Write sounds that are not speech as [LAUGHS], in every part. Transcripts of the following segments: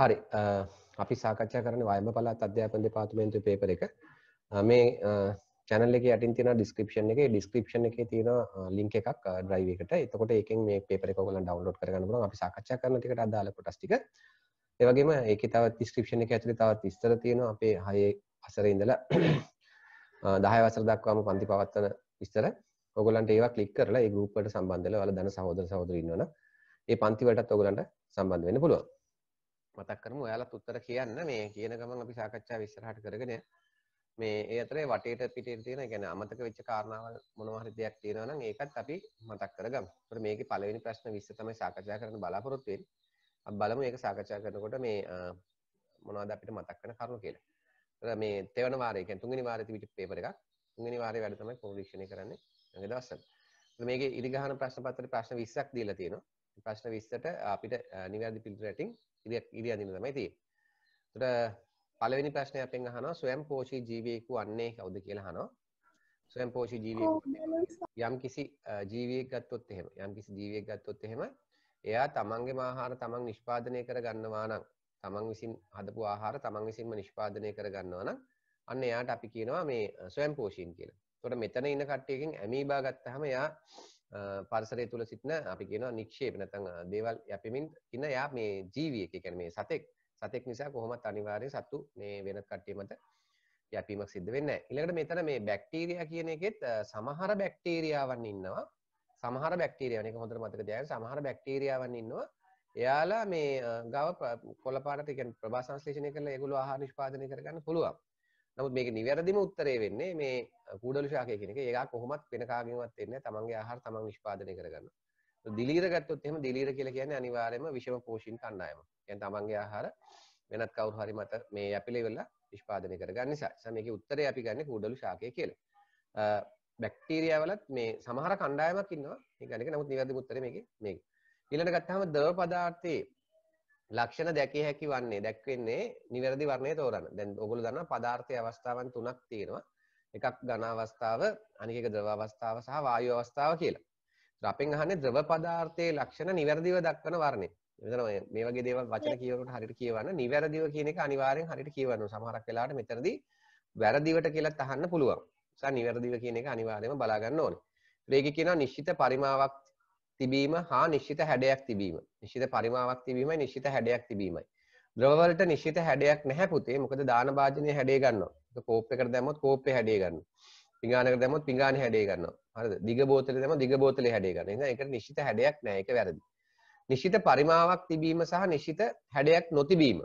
හරි අපි සාකච්ඡා කරන වයම පළාත් අධ්‍යාපන දෙපාර්තමේන්තුවේ පේපර් එක මේ channel එකේ යටින් තියෙන description එකේ description එකේ තියෙන link එකක් drive එකට. එතකොට ඒකෙන් මේ paper එක ඔයගොල්ලන් download කරගන්න පුළුවන්. අපි සාකච්ඡා කරන ටිකට අදාළ කොටස් ටික. ඒ වගේම ඒකේ තවත් description එක ඇතුලේ තවත් විස්තර තියෙනවා අපේ 6 වසරේ ඉඳලා 10 වසර දක්වාම පන්ති පවත්වන විස්තර. ඔයගොල්ලන්ට ඒවා click කරලා ඒ group වලට සම්බන්ධ වෙලා ඔයාලා දන සහෝදර සහෝදරි ඉන්නවනම් ඒ පන්ති වලටත් ඔයගොල්ලන්ට සම්බන්ධ වෙන්න පුළුවන්. මතක් කරමු ඔයාලත් උත්තර කියන්න මේ කියන ගමන් අපි සාකච්ඡාව ඉස්සරහට කරගෙන මේ ඒ අතරේ වටේට පිටේට තියෙන يعني අමතක වෙච්ච කාරණාවල් මොනවා හරි දෙයක් තියෙනවා නම් ඒකත් අපි මතක් කරගමු. ඒතර මේකේ පළවෙනි ප්‍රශ්න 20 තමයි සාකච්ඡා කරන්න බලාපොරොත්තු වෙන්නේ. අපි බලමු ඒක සාකච්ඡා කරනකොට මේ මොනවද අපිට මතක් වෙන කරුණු කියලා. ඒතර මේ තෙවන වාරය කියන්නේ තුන්වෙනි වාරයේ තිබිච්ච පේපර් එකක්. තුන්වෙනි වාරයේ වැඩ තමයි පරීක්ෂණය කරන්නේ ළඟ දවස්වල. මේක ඉරිගහන ප්‍රශ්න පත්‍රයේ ප්‍රශ්න 20ක් දීලා තියෙනවා. ප්‍රශ්න 20ට අපිට නිවැරදි පිළිතුර ඇටින් ඉරියදින තමයි තියෙන්නේ. එතකොට පළවෙනි ප්‍රශ්නේ අපෙන් අහනවා ස්වයංපෝෂී ජීවියෙකු අන්නේ කවුද කියලා අහනවා. ස්වයංපෝෂී ජීවියෙකු යම්කිසි ජීවියෙක් ගත්තොත් එහෙම යම්කිසි ජීවියෙක් ගත්තොත් එහෙම එයා තමන්ගේම ආහාර තමන් නිෂ්පාදනය කර ගන්නවා නම් තමන් විසින් හදපු ආහාර තමන් විසින්ම නිෂ්පාදනය කර ගන්නවා නම් අන්න එයාට අපි කියනවා මේ ස්වයංපෝෂීන් කියලා. එතකොට මෙතන ඉන්න කට්ටියකින් ඇමීබා ගත්තාම එයා පරිසරය තුළ සිටින අපි කියනවා නික්ෂේප නැත්නම් දේවල් යැපෙමින් ඉන්න යා මේ ජීවියෙක් ඒ කියන්නේ මේ සතෙක් සතෙක් නිසා කොහොමත් අනිවාර්යයෙන් සතු මේ වෙනත් කට්ටිය මත යැපීමක් සිද්ධ වෙන්නේ නැහැ. ඊළඟට මෙතන මේ බැක්ටීරියා කියන එකෙත් සමහර බැක්ටීරියාවන් ඉන්නවා. සමහර බැක්ටීරියාවන් ඒක හොඳට මතක තියාගන්න සමහර බැක්ටීරියාවන් ඉන්නවා. එයාලා මේ ගව කොළපාරට කියන්නේ ප්‍රභා සංශ්ලේෂණය කරලා ඒගොල්ලෝ ආහාර නිෂ්පාදනය කරගන්න පුළුවන්. නමුත් මේක නිවැරදිම උත්තරේ වෙන්නේ මේ කූඩලු ශාකය කෙනෙක ඒයා කොහොමත් වෙනකාගෙනවත් එන්න තමන්ගේ ආහාර තමන් නිෂ්පාදනය කරගන්න දිලීර ගත්තොත් එහෙම දිලීර කියලා කියන්නේ අනිවාර්යයෙන්ම විෂම පෝෂණ කණ්ඩායම. කියන්නේ තමන්ගේ ආහාර වෙනත් කවුරු හරි මත මේ යපිලේ වෙලා නිෂ්පාදනය කරගන්න නිසා. නිසා මේකේ උත්තරේ අපි ගන්නේ කූඩලු ශාකය කියලා. බැක්ටීරියා වලත් මේ සමහර කණ්ඩායමක් ඉන්නවා. මේ ගන්න එක නමුත් නිවැරදි උත්තරේ මේකේ මේක. ඊළඟට ගත්තාම ද පදාර්ථයේ ලක්ෂණ දැකිය හැකි වන්නේ දැක්වෙන්නේ නිවැරදි වර්ණය තෝරන්න. දැන් ඔයගොල්ලෝ දන්නවා පදාර්ථයේ අවස්ථාවන් තුනක් තියෙනවා. එකක් ඝන අවස්ථාව අනික එක ද්‍රව අවස්ථාව සහ වායු අවස්ථාව කියලා. ඒත් අපෙන් අහන්නේ ද්‍රව පදාර්ථයේ ලක්ෂණ නිවැරදිව දක්වන වර්ණේ. මෙතන මේ වගේ දේවල් වචන කියවනකොට හරියට කියවන්න නිවැරදිව කියන එක අනිවාර්යෙන් හරියට කියවන්න ඕන. සමහරක් වෙලාවට මෙතනදී වැරදිවට කියලා අහන්න පුළුවන්. නිසා නිවැරදිව කියන එක අනිවාර්යයෙන්ම බලා ගන්න ඕනේ. ඒකේ කියනවා නිශ්චිත පරිමාවක් තිබීම හා නිශ්චිත හැඩයක් තිබීම. නිශ්චිත පරිමාවක් තිබීමයි නිශ්චිත හැඩයක් තිබීමයි. ද්‍රවවලට නිශ්චිත හැඩයක් නැහැ පුතේ. මොකද දාන භාජනයේ හැඩය ගන්නවා. ඒක කෝප් එකට දැම්මොත් කෝප්පේ හැඩය ගන්නවා. පිඟානකට දැම්මොත් පිඟානේ හැඩය ගන්නවා. හරිද? දිග බෝතලේ දැම්මොත් දිග බෝතලේ හැඩය ගන්නවා. එහෙනම් ඒකට නිශ්චිත හැඩයක් නැහැ. ඒක වැරදි. නිශ්චිත පරිමාවක් තිබීම සහ නිශ්චිත හැඩයක් නොතිබීම.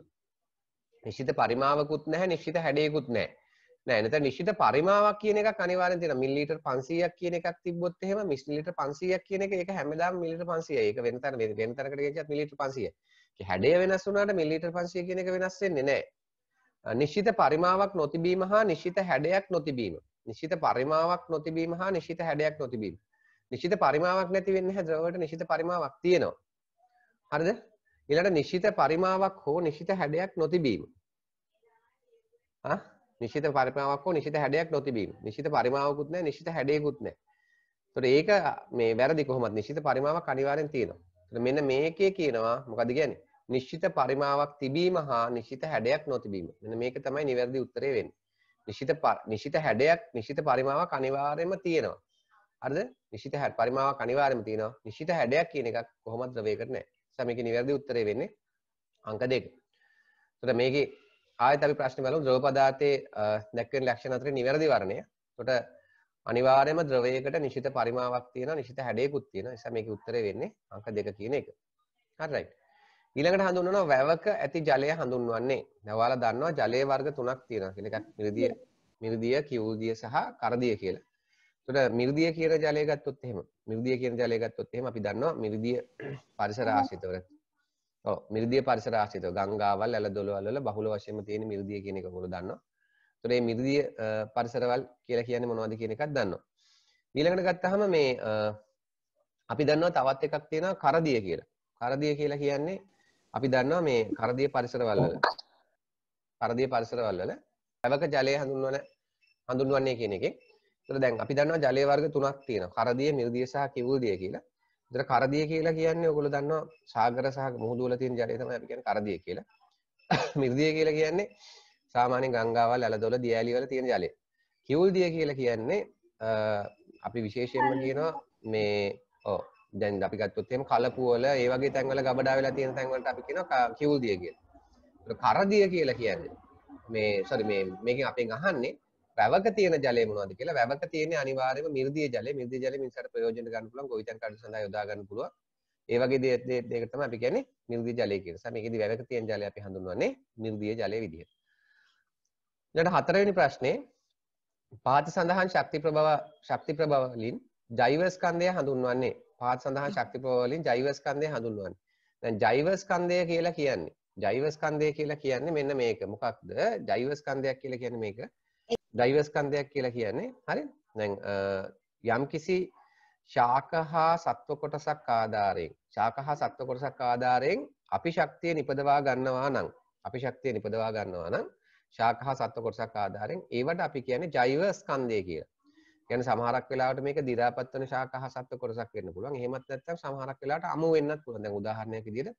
නිශ්චිත පරිමාවකුත් නැහැ, නිශ්චිත හැඩයකුත් නැහැ. නෑ නැත නිශ්චිත පරිමාවක් කියන එකක් අනිවාර්යෙන් තියෙනවා මිලිලීටර් 500ක් කියන එකක් තිබ්බොත් එහෙම මිලිලීටර් 500ක් කියන එක ඒක හැමදාම මිලිලීටර් 500යි ඒක වෙන තැන වෙන තැනකට ගියත් මිලිලීටර් 500යි හැඩේ වෙනස් වුණාට මිලිටර් 500 කියන එක වෙනස් වෙන්නේ නැහැ. නිශ්චිත පරිමාවක් නොතිබීම හා නිශ්චිත හැඩයක් නොතිබීම. නිශ්චිත පරිමාවක් නොතිබීම හා නිශ්චිත හැඩයක් නොතිබීම. නිශ්චිත පරිමාවක් නැති වෙන්නේ නැහැ ද්‍රවයට නිශ්චිත පරිමාවක් තියෙනවා. හරිද? ඊළඟට නිශ්චිත පරිමාවක් හෝ නිශ්චිත හැඩයක් නොතිබීම. ආ නිශ්චිත පරිමාවක් හෝ නිශ්චිත හැඩයක් නොතිබීම. නිශ්චිත පරිමාවකුත් නැහැ නිශ්චිත හැඩයකුත් නැහැ. ඒතොර ඒක මේ වැරදි කොහොමද නිශ්චිත පරිමාවක් අනිවාර්යෙන් තියෙනවා. මෙන්න මේකේ කියනවා මොකද කියන්නේ නිශ්චිත පරිමාවක් තිබීම හා නිශ්චිත හැඩයක් නොතිබීම. මෙන්න මේක තමයි නිවැරදි උත්තරේ වෙන්නේ. නිශ්චිත නිශ්චිත හැඩයක් නිශ්චිත පරිමාවක් අනිවාර්යයෙන්ම තියෙනවා. හරිද? නිශ්චිත හැඩ පරිමාවක් අනිවාර්යයෙන්ම තියෙනවා. නිශ්චිත හැඩයක් කියන එකක් කොහොමද ද්‍රවයකට නැහැ. නිසා මේකේ නිවැරදි උත්තරේ වෙන්නේ අංක 2. එතකොට මේකේ ආයෙත් අපි ප්‍රශ්නේ බලමු ද්‍රව පදාර්ථයේ දැක්වෙන ලක්ෂණ අතරේ නිවැරදි වර්ණය. එතකොට අනිවාර්යයෙන්ම ද්‍රවයකට නිශ්චිත පරිමාවක් තියෙනවා නිශ්චිත හැඩයකුත් තියෙනවා නිසා මේකේ උත්තරේ වෙන්නේ අංක දෙක කියන එක. හරියි. ඊළඟට හඳුන්වනවා වැවක ඇති ජලය හඳුන්වන්නේ. දැන් ඔයාලා දන්නවා ජලයේ වර්ග තුනක් තියෙනවා කියලා එකක් මිරිදිය මිරිදිය කිව්දිය සහ කරදිය කියලා. එතකොට මිරිදිය කියන ජලය ගත්තොත් එහෙම මිරිදිය කියන ජලය ගත්තොත් එහෙම අපි දන්නවා මිරිදිය පරිසර ආශ්‍රිතව ඔව් මිරිදිය පරිසර ආශ්‍රිතව ගංගාවල් ඇලදොළවල් වල බහුල වශයෙන් තියෙන මිරිදිය කියන එක ඔයගොල්ලෝ දන්නවා. තොරේ මිදුදිය පරිසරවල් කියලා කියන්නේ මොනවද කියන එකක් දන්නවා. ඊළඟට ගත්තහම මේ අපි දන්නවා තවත් එකක් තියෙනවා කරදිය කියලා. කරදිය කියලා කියන්නේ අපි දන්නවා මේ කරදිය පරිසරවල් වල කරදිය පරිසරවල් වල පැවක ජලය හඳුන්වන හඳුන්වන්නේ කියන එකෙන්. ඒතර දැන් අපි දන්නවා ජලය වර්ග තුනක් තියෙනවා. කරදිය, මිරිදිය සහ කිවුල්දිය කියලා. ඒතර කරදිය කියලා කියන්නේ ඔයගොල්ලෝ දන්නවා සාගර සහ මුහුදු වල තියෙන ජලය තමයි අපි කියන්නේ කරදිය කියලා. [COUGHS] මිරිදිය කියලා කියන්නේ සාමාන්‍ය ගංගාවල් ඇලදොල දියඇලිවල තියෙන ජලය කිවල් දිය කියලා කියන්නේ අපි විශේෂයෙන්ම කියනවා මේ ඕ දැන් අපි ගත්තොත්තෙම කලපුුවල ඒවගේ තැන්වල ගබඩා වෙලා තියෙන තැන්වලට අපි කියන කිවල්දිය කිය කරදිය කියලා කියන්නේ මේ සරි මේ මේක අපේ ගහන්නේ වැවක තියෙන ජලය මොනවද කියලා වැවක තියෙන අනිවාර්යයෙන්ම මිර්දිය ජලය මිර්දිය ජලය මිනිස්සුන්ට ප්‍රයෝජන ගන්න පුළුවන් ගොවිතැන් කඩ සඳහා යොදා ගන්න පුළුවන් ඒ වගේ දේ දෙයකට තමයි අපි කියන්නේ මිර්දිය ජලය කියලා. සම මේකෙදි වැවක තියෙන ජලය අපි හඳුන්වන්නේ මිර්දිය ජලය විදිහට. ඊට හතරවෙනි ප්‍රශ්නේ පාත සඳහන් ශක්ති ප්‍රභව ශක්ති ප්‍රභව වලින් ජෛව ස්කන්ධය හඳුන්වන්නේ පාත සඳහන් ශක්ති ප්‍රභව වලින් ජෛව ස්කන්ධය හඳුන්වන්නේ දැන් ජෛව ස්කන්ධය කියලා කියන්නේ ජෛව ස්කන්ධය කියලා කියන්නේ මෙන්න මේක මොකක්ද ජෛව ස්කන්ධයක් කියලා කියන්නේ මේක ජෛව ස්කන්ධයක් කියලා කියන්නේ හරි දැන් යම්කිසි ශාක හා සත්ව කොටසක් ආධාරයෙන් ශාක හා සත්ව කොටසක් ආධාරයෙන් අපි ශක්තිය නිපදවා ගන්නවා නම් අපි ශක්තිය නිපදවා ගන්නවා නම් ශාක හා සත්ව කොටසක් ආධාරයෙන් ඒවට අපි කියන්නේ ජෛව ස්කන්ධය කියලා. කියන්නේ සමහරක් වෙලාවට මේක දි รา පත් වෙන ශාක හා සත්ව කොටසක් වෙන්න පුළුවන්. එහෙමත් නැත්නම් සමහරක් වෙලාවට අමු වෙන්නත් පුළුවන්. දැන් උදාහරණයක් විදිහට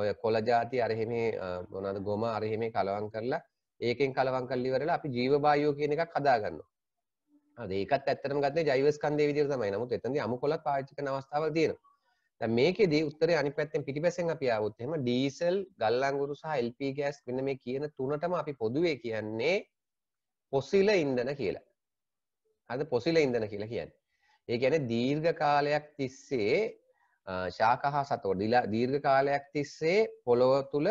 ඔය කොළ జాති අර එහෙමේ මොනවාද ගොම අර එහෙමේ කලවම් කරලා ඒකෙන් කලවම් කරලා ඉවරලා අපි ජීව බායෝ කියන එකක් හදා ගන්නවා. හරි ඒකත් ඇත්තටම ගත්තේ ජෛව ස්කන්ධයේ විදිහට තමයි. නමුත් එතනදී අමු කොළත් පාවිච්චි කරන අවස්ථාවක් තියෙනවා. දැන් මේකෙදී උත්තරේ අනිත් පැත්තෙන් පිටිපස්සෙන් අපි ආවොත් එහෙම ඩීසල් ගල් අඟුරු සහ LP ගෑස් වෙන මේ කියන තුනටම අපි පොදුවේ කියන්නේ පොසිල ඉන්ධන කියලා. හරිද පොසිල ඉන්ධන කියලා කියන්නේ. ඒ කියන්නේ දීර්ඝ කාලයක් තිස්සේ ශාක හා සතෝ දීර්ඝ කාලයක් තිස්සේ පොළොව තුල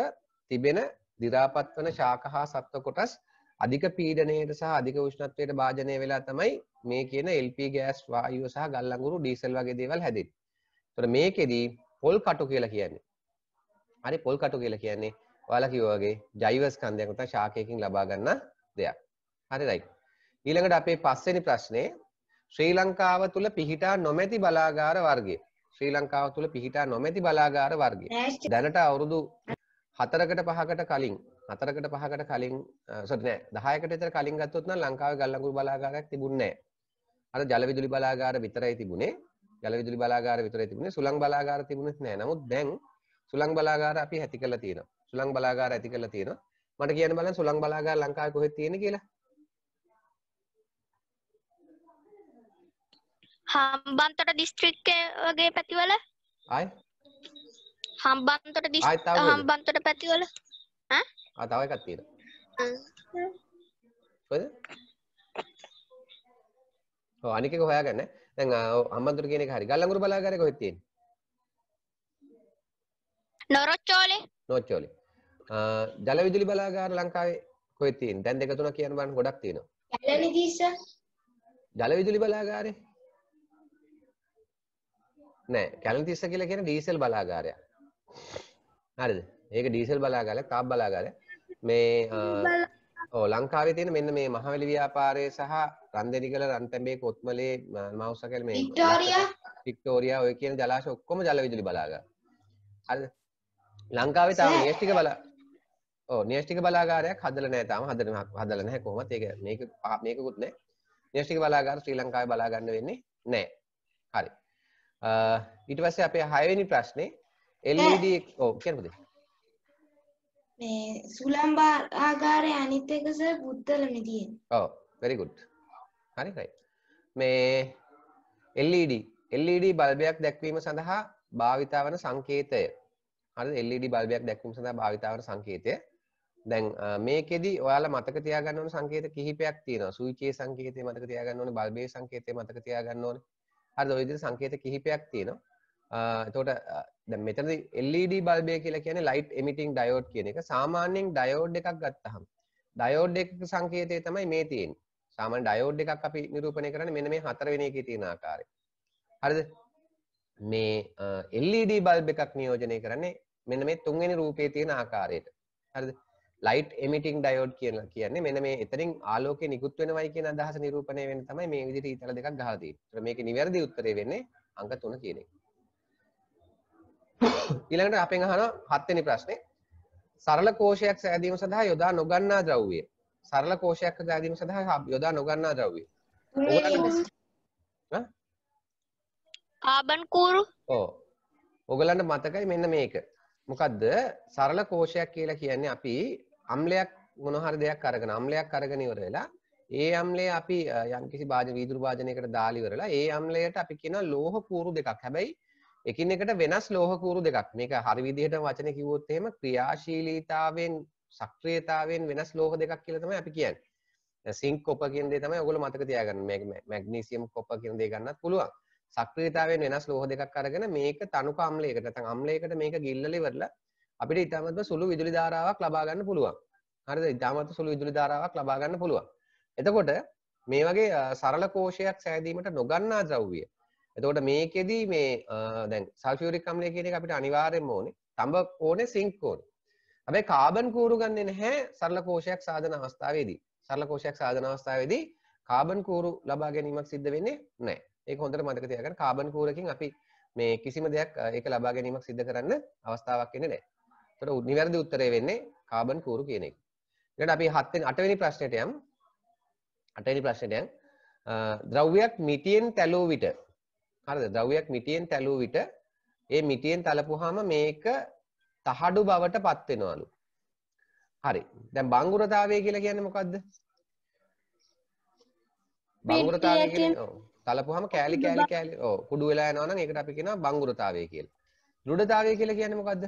තිබෙන දි รา පත් වන ශාක හා සත්ව කොටස් අධික පීඩනයට සහ අධික උෂ්ණත්වයට භාජනය වෙලා තමයි මේ කියන LP ගෑස් වායුව සහ ගල් අඟුරු ඩීසල් වගේ දේවල් හැදෙන්නේ. තොර මේකෙදී පොල් කටු කියලා කියන්නේ හරි පොල් කටු කියලා කියන්නේ ඔයාලා කිව්වාගේ ජෛවස්කන්ධයක් නැත්නම් ශාකයකින් ලබා ගන්න දෙයක් හරි රයිට් ඊළඟට අපේ පස්වෙනි ප්‍රශ්නේ ශ්‍රී ලංකාව තුල පිහිටා නොමැති බලාගාර වර්ගය ශ්‍රී ලංකාව තුල පිහිටා නොමැති බලාගාර වර්ගය දැනට අවුරුදු 4කට 5කට කලින් 4කට 5කට කලින් සොරි නෑ 10කට විතර කලින් ගත්තොත් නම් ලංකාවේ ගල්ලංගුරු බලාගාරයක් තිබුණේ නෑ අර ජල විදුලි බලාගාර විතරයි තිබුණේ ජලවිදුලි බලාගාර විතරයි තිබුණේ සුළං බලාගාර තිබුණේ නැහැ. නමුත් දැන් සුළං බලාගාර අපි ඇති කරලා තියෙනවා. සුළං බලාගාර ඇති කරලා තියෙනවා. මට කියන්න බලන්න සුළං බලාගාර ලංකාවේ කොහෙද තියෙන්නේ කියලා. හම්බන්තොට දිස්ත්‍රික්කයේ වගේ පැතිවල? ආයි. හම්බන්තොට දිස්ත්‍රික්ක හම්බන්තොට පැතිවල ඈ? ආ තව එකක් තියෙනවා. කොහෙද? ඔව් අනික එක හොයාගන්න. දැන් අම්මන්තර කියන එක හරි. ගල් අඟුරු බලාගාරේ කොහෙද තියෙන්නේ? නොරොච්චෝලේ. නොරොච්චෝලේ. ජල විදුලි බලාගාර ලංකාවේ කොහෙද තියෙන්නේ? දැන් දෙක තුනක් කියන බලන්න ගොඩක් තියෙනවා. ජලනිදීස. ජල විදුලි බලාගාරේ නෑ. ජලනිදීස කියලා කියන්නේ ඩීසල් බලාගාරයක්. හරිද? ඒක ඩීසල් බලාගාරයක්, තාප බලාගාරයක්. මේ ඔව් ලංකාවේ තියෙන මෙන්න මේ මහවැලි ව්‍යාපාරය සහ රන්දෙනිකල රන්තැඹේ කොත්මලේ මවුසකල් මේ වික්ටෝරියා ඔය කියන ජලාශ ඔක්කොම ජල විදුලි බලාගාර. හරිද? ලංකාවේ තාම නියෂ්ටික බලා ඔව් නියෂ්ටික බලාගාරයක් හදලා නැහැ තාම හදන හදලා නැහැ කොහොමද ඒක මේක මේකකුත් නැහැ. නියෂ්ටික බලාගාර ශ්‍රී ලංකාවේ බලා ගන්න වෙන්නේ නැහැ. හරි. ඊට පස්සේ අපේ 6 වෙනි ප්‍රශ්නේ LED ඔව් කියන්නකෝ. මේ සුලම්බාආගාරය අනිත් එක සර් බුද්ධලමේ තියෙන. ඔව් very good. හරිකයි මේ එල්ඩ එල්ඩ e e බල්බයක් දැක්වීම සඳහා භාවිතා වන සංකේතය හරි එල්ඩ e බල්බයක් දැක්වීම සඳහා භාවිතාවන සංකේතය දැන් මේකෙදි ඔයාලා මතක තියාගන්න ඕන සංකේත කිහිපයක් තියෙනවා සූචියේ සංකේතය මතක තියාගන්න ඕනේ බල්බේ සංකේතය මතක තියාගන්න ඕනේ හරිද ඔය විදිහට සංකේත කිහිපයක් තියෙනවා එතකොට දැන් මෙතනදි LED බල්බය කියලා කියන්නේ light emitting diode කියන එක සාමාන්‍යයෙන් diode එකක් ගත්තහම diode එකක සංකේතය තමයි මේ තියෙන්නේ තමන් ඩයෝඩ් එකක් අපි නිරූපණය කරන මෙන මේ හතරවෙන එක තියෙන ආකාරය හරිද මේ එල්ලඩ බල්බ e එකක් නියෝජනය කරන්නේ මෙන මේ තුන්වෙනි රූපේ තියෙන ආකාරයට හරිද ලයිට් එමිටිං ඩයෝඩ් කියලා කියන්නේ මෙන මේ එතරින් ආලෝකය නිකුත් වෙනවයි කියන අදහස නිරූපණය වෙන්න තමයි මේ විදිහට ඊතල දෙකක් ගහලා තියෙන්නේ. මේකේ නිවැරදි උත්තරේ වෙන්නේ අංක 3 කියන එක. ඊළඟට අපෙන් අහනවා හත්වෙනි ප්‍රශ්නේ. සරල කෝෂයක් සෑදීම සඳහා යොදා නොගන්නා ද්‍රව්‍ය සරල කෝෂයක් හදාගැනීම සඳහා යොදා නොගන්නා ද්‍රව්‍ය. කාබන් කූරු. ඔව්. ඔයගලන්ට මතකයි මෙන්න මේක. මොකද්ද? සරල කෝෂයක් කියලා කියන්නේ අපි අම්ලයක් මොන හරි දෙයක් අරගෙන අම්ලයක් අරගෙන ඉවර වෙලා ඒ අම්ලය අපි යම්කිසි භාජන වීදුරු භාජනයකට දාලා ඉවරලා ඒ අම්ලයට අපි කියනවා ලෝහ කූරු දෙකක්. හැබැයි එකින් එකට වෙනස් ලෝහ කූරු දෙකක්. මේක හරි විදිහට වචනේ කිව්වොත් එහෙම ක්‍රියාශීලීතාවෙන් සක්්‍රියතාවෙන් වෙනස් ලෝහ දෙකක් කියලතම අපි කියන්න සිං කොප කියදේ තම ඔගොල මතක තියාගන්න මැග්නීසියම් කොප කියදේ ගන්නත් පුළුවන් සක්්‍රියතාවෙන් වෙනස් ලෝහ දෙකක් අරගෙන මේක තනු කාම්ලයකට තන් අම්ලයකට මේක ගිල්ලලිවරල අපිට ඉතාමත්ම සුළු විදුලි ධාරාවක් ලබාගන්න පුළුවන් හරිද ඉතාමත් සුළු විදුලි ධාරාවක් ලබාගන්න පුළුවන් එතකොට මේ වගේ සරල කෝෂයක් සෑදීමට නොගන්නා ද්‍රව්විය එතකොට මේකෙදී මේ දැන් සල්ෆියුරික් අම්ලය කියන එක අපිට අනිවාර්යෙන්ම ඕනේ තඹ ඕනේ සිංක් ඕනේ හැබැයි කාබන් කූරු ගන්නේ නැහැ සරල කෝෂයක් සාධන අවස්ථාවේදී. සරල කෝෂයක් සාධන අවස්ථාවේදී කාබන් කූරු ලබා ගැනීමක් සිද්ධ වෙන්නේ නැහැ. ඒක හොඳට මතක තියාගන්න. කාබන් කූරකින් අපි මේ කිසිම දෙයක් ඒක ලබා ගැනීමක් සිද්ධ කරන්න අවස්ථාවක් එන්නේ නැහැ. ඒතකොට නිවැරදි උත්තරය වෙන්නේ කාබන් කූරු කියන එක. ඊළඟට අපි 7 වෙනි 8 වෙනි ප්‍රශ්නෙට යමු. 8 වෙනි ප්‍රශ්නෙට යමු. ද්‍රව්‍යයක් මිටියෙන් තැලූ විට හරිද ද්‍රව්‍යයක් මිටියෙන් තැලූ විට ඒ මිටියෙන් තලපුවාම මේක තහඩු බවට පත්වෙනවලු හරි දැන් බංගුරතාවය කියලා කියන්න මොකක්ද බංගුරතාවය තලපුහම කෑලි කෑලි කෑලි ඕ කුඩු වෙලා යනවා නම් ඒකට අපි කියනවා බංගුරතාවය කියලා දෘඩතාවය කියලා කියන්නේ මොකද්ද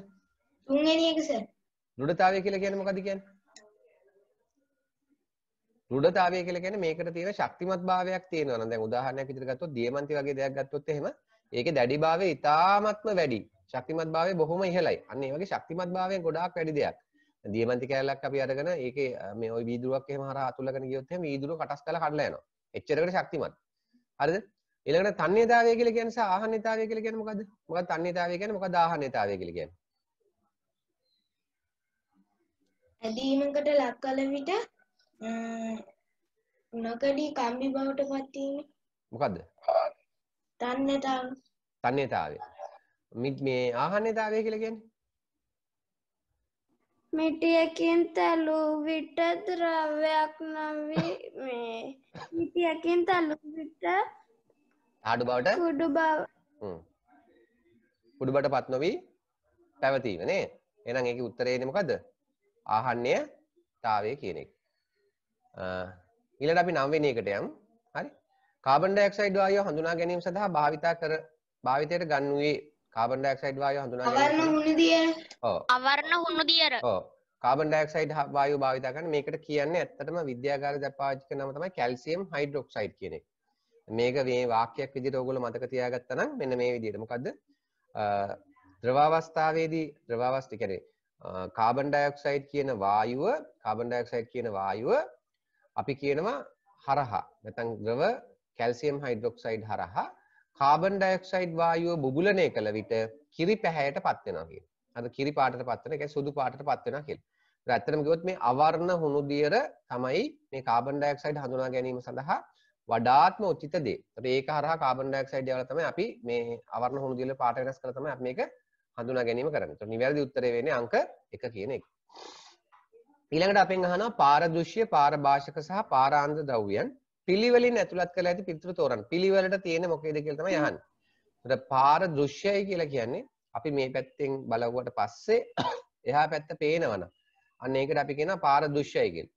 තුන්වෙනි එක සර් දෘඩතාවය කියලා කියන්නේ මොකද්ද කියන්නේ දෘඩතාවය කියලා කියන්නේ මේකට තියෙන ශක්තිමත් භාවයක් තියෙනවා නම් දැන් උදාහරණයක් විදිහට ගත්තොත් දියමන්ති වගේ දෙයක් ගත්තොත් එහෙම ඒකේ දැඩි භාවය ඉතාමත්ම වැඩි ශක්තිමත් භාවය බොහොම ඉහලයි අන්න ඒ වගේ ශක්තිමත් භාවයෙන් ගොඩාක් වැඩි දෙයක් දියමන්ති කෑල්ලක් අපි අරගෙන ඒකේ මේ ওই වීදුරුවක් එහෙම හරහා අතුල්ලගෙන ගියොත් එහෙම වීදුරුව කටස් කරලා කඩලා යනවා එච්චරකට ශක්තිමත් හරිද ඊළඟට තන්නේතාවය කියලා කියන්නේ සහ ආහන්නේතාවය කියලා කියන්නේ මොකද්ද මොකක්ද තන්නේතාවය කියන්නේ මොකක්ද ආහන්නේතාවය කියලා කියන්නේ ඇදීමකට ලක් කල විට නොකඩී කම්බි බවට පත්වීම මොකද්ද තන්නේතාව තන්නේතාවය මේ ආහන්නතාවය කියලා කියන්නේ මිටියකින් තැලූ විට ද්‍රව්‍යයක් නොවී මේ මිටියකින් තැලූ විට ආඩු බවට කුඩු බව කුඩු බට පත් නොවී පැවතීම නේ එහෙනම් ඒකේ උත්තරේ එන්නේ මොකද්ද ආහන්නය තාවය කියන එක ඊළඟට අපි 9 වෙනි එකට යමු හරි කාබන් ඩයොක්සයිඩ් වායුව හඳුනා ගැනීම සඳහා භාවිතා කර භාවිතයට ගන්නුවේ කාබන් ඩයොක්සයිඩ් වායුව හඳුනා ගැනීම අවර්ණ හුණු දියර ඔව් අවර්ණ හුණු දියර ඔව් කාබන් ඩයොක්සයිඩ් වායුව භාවිත කරන මේකට කියන්නේ ඇත්තටම විද්‍යාගාරය පාවිච්චි කරන නම තමයි කැල්සියම් හයිඩ්‍රොක්සයිඩ් කියන එක. මේක මේ වාක්‍යයක් විදිහට ඔයගොල්ලෝ මතක තියාගත්තා නම් මෙන්න මේ විදිහට. මොකද්ද? ද්‍රවාවස්ථාවේදී ද්‍රවාවස්ථ කියන්නේ කාබන් ඩයොක්සයිඩ් කියන වායුව කාබන් ඩයොක්සයිඩ් කියන වායුව අපි කියනවා හරහා නැත්නම් ද්‍රව කැල්සියම් හයිඩ්‍රොක්සයිඩ් හරහා කාබන් ඩයක්ෂයිඩ් වායුව බුබුලනය කළ විට කිරි පැහැයට පත්වෙනගේ අද කිරි පාට පත්වන එක සුදු පාට පත්වෙන කෙල් ඇත්තනම ගොත් මේ අවරණ හුණු දියර තමයි මේ කාබන් ඩයක්සයිඩ් හඳුනා ගැනීම සඳහා වඩාත්ම උචිත දේ ඒක හරහා කාබන් ඩයක්සයිඩ් යවල තමයි අපි මේ අවරණ හුණු දියර පාට වෙනස් කරලා තමයි අපි මේක හඳුනා ගැනීම කරන්නේ. නිවැරදි උත්තරේ වෙන්නේ අංක 1 කියන එක. ඊළඟට අපෙන් අහනවා පාරදෘශ්‍ය පාරභාෂක සහ පාරාන්ත ද්‍රව්‍යයන් පිළිවලින් ඇතුළත් කරලා ඇති පිළිතුරු තෝරන්න. පිළිවෙලට තියෙන මොකේද කියලා තමයි අහන්නේ. ඒකට පාර දෘශ්‍යයි කියලා කියන්නේ අපි මේ පැත්තෙන් බලවුවට පස්සේ [COUGHS] එහා පැත්ත පේනවනම් අන්න ඒකට අපි කියනවා පාර දෘශ්‍යයි කියලා.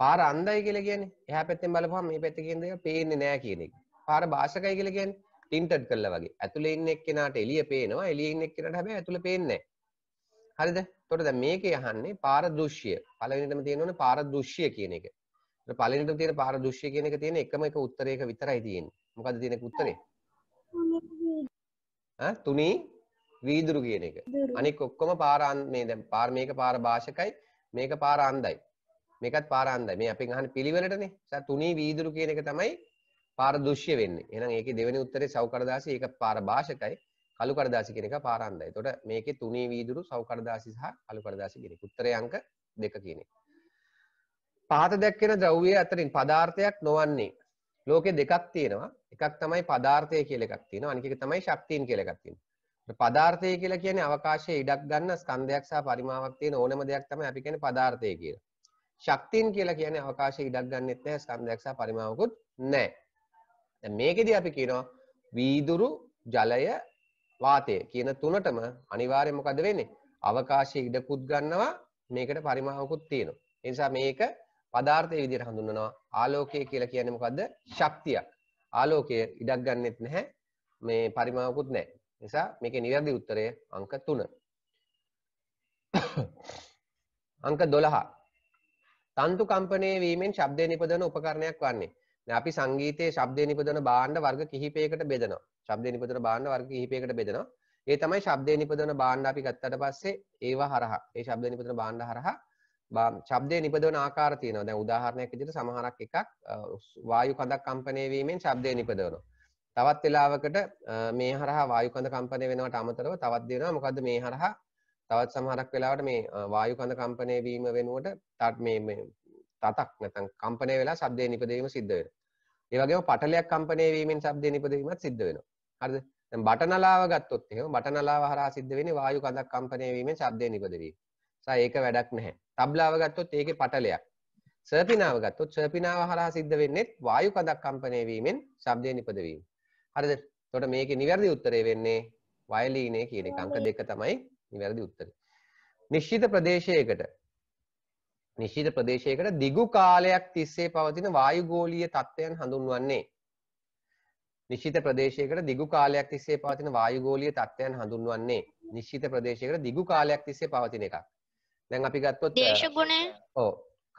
පාර අන්ධයි කියලා කියන්නේ එහා පැත්තෙන් බලපුවම මේ පැත්තේ කියන දේ පේන්නේ නැහැ කියන එක. පාර භාෂකයි කියලා කියන්නේ ටින්ටඩ් කරලා වගේ. ඇතුලේ ඉන්න එක්කෙනාට එළිය පේනවා, එළියේ ඉන්න එක්කෙනාට හැබැයි ඇතුල පේන්නේ නැහැ. හරිද? එතකොට දැන් මේකේ අහන්නේ පාර දෘශ්‍ය. පළවෙනිදම තියෙනවනේ පාර දෘශ්‍ය කියන එක. පලනට තියෙන පාර දුෂ්‍ය කියන එක තියෙන එකම එක උත්තරයක විතරයි තියෙන්නේ. මොකද්ද තියෙන උත්තරේ? ඈ තුනී වීදුරු කියන එක. අනික ඔක්කොම පාර මේ දැන් පාර මේක පාර භාෂකයි මේක පාර අන්දයි. මේකත් පාර අන්දයි. මේ අපෙන් අහන පිළිවෙලටනේ. සර් තුනී වීදුරු කියන එක තමයි පාර දුෂ්‍ය වෙන්නේ. එහෙනම් ඒකේ දෙවෙනි උත්තරේ සෞකරදාසි ඒක පාර භාෂකයි. කලු කරදාසි කියන එක පාර අන්දයි. එතකොට මේකේ තුනී වීදුරු සෞකරදාසි සහ කලු කරදාසි කියන එක. උත්තරේ අංක දෙක කියන එක. පහත දැක්වෙන ද්‍රව්‍ය අතරින් පදාර්ථයක් නොවන්නේ ලෝකෙ දෙකක් තියෙනවා එකක් තමයි පදාර්ථය කියල එකක් තියෙන අනික තමයි ශක්තියන් කියල එකක් තියෙන පදාර්ථය කියලා කියන්නේ අවකාශයේ ඉඩක් ගන්න ස්කන්ධයක් සහ පරිමාවක් තියෙන ඕනම දෙයක් තමයි අපි කියන්නේ පදාර්ථය කියලා. ශක්තියන් කියලා කියන්නේ අවකාශයේ ඉඩක් ගන්නෙත් නැහැ ස්කන්ධයක් සහ පරිමාවකුත් නැහැ. දැන් මේකෙදි අපි කියනවා වීදුරු ජලය වාතය කියන තුනටම අනිවාර්යයෙන් මොකද වෙන්නේ? අවකාශයේ ඉඩකුත් ගන්නවා මේකට පරිමාවකුත් තියෙනවා. ඒ නිසා මේක පදාර්ථය විදිහට හඳුන්වනවා ආලෝකය කියලා කියන්නේ මොකද්ද ශක්තිය ආලෝකය ඉඩක් ගන්නෙත් නැහැ මේ පරිමාවකුත් නැහැ නිසා මේකේ නිවැරදි උත්තරය අංක 3 අංක 12 තන්තු කම්පණය වීමෙන් ශබ්දය නිපදවන උපකරණයක් වන්නේ දැන් අපි සංගීතයේ ශබ්දය නිපදවන භාණ්ඩ වර්ග කිහිපයකට බෙදනවා ශබ්දය නිපදවන භාණ්ඩ වර්ග කිහිපයකට බෙදනවා ඒ තමයි ශබ්දය නිපදවන භාණ්ඩ අපි ගත්තට පස්සේ ඒවා හරහා ඒ ශබ්ද නිපදවන භාණ්ඩ හරහා ශබ්දය නිපදවන ආකාර තියෙනවා. දැන් උදාහරණයක් විදිහට සමහරක් එකක් වායු කඳක් කම්පණය වීමෙන් ශබ්දය නිපදවනවා. තවත් වෙලාවකට මේ හරහා වායු කඳ කම්පණය වෙනවට අමතරව තවත් දෙනවා මොකද්ද මේ හරහා තවත් සමහරක් වෙලාවට මේ වායු කඳ කම්පණය වීම වෙනුවට තත් මේ මේ තතක් නැත්නම් කම්පණය වෙලා ශබ්දය නිපදවීම සිද්ධ වෙනවා. ඒ වගේම පටලයක් කම්පණය වීමෙන් ශබ්දය නිපදවීමත් සිද්ධ වෙනවා. හරිද? දැන් බටනලාව ගත්තොත් එහෙම බටනලාව හරහා සිද්ධ වෙන්නේ වායු කඳක් කම්පණය වීමෙන් ශබ්දය නිපදවීම. සා ඒක වැඩක් නැහැ තබ්ලාව ගත්තොත් ඒකේ පටලයක් සර්පිනාව ගත්තොත් සර්පිනාව හරහා සිද්ධ වෙන්නේ වායු කඳක් කම්පණය වීමෙන් ශබ්දය නිපද වීම හරිද එතකොට මේකේ නිවැරදි උත්තරේ වෙන්නේ වයලීනේ කියන එක අංක දෙක තමයි නිවැරදි උත්තරේ නිශ්චිත ප්‍රදේශයකට නිශ්චිත ප්‍රදේශයකට දිගු කාලයක් තිස්සේ පවතින වායුගෝලීය තත්ත්වයන් හඳුන්වන්නේ නිශ්චිත ප්‍රදේශයකට දිගු කාලයක් තිස්සේ පවතින වායුගෝලීය තත්ත්වයන් හඳුන්වන්නේ නිශ්චිත ප්‍රදේශයකට දිගු කාලයක් තිස්සේ පවතින එකක් දැන් අපි ගත්තොත් දේශගුණය ඕ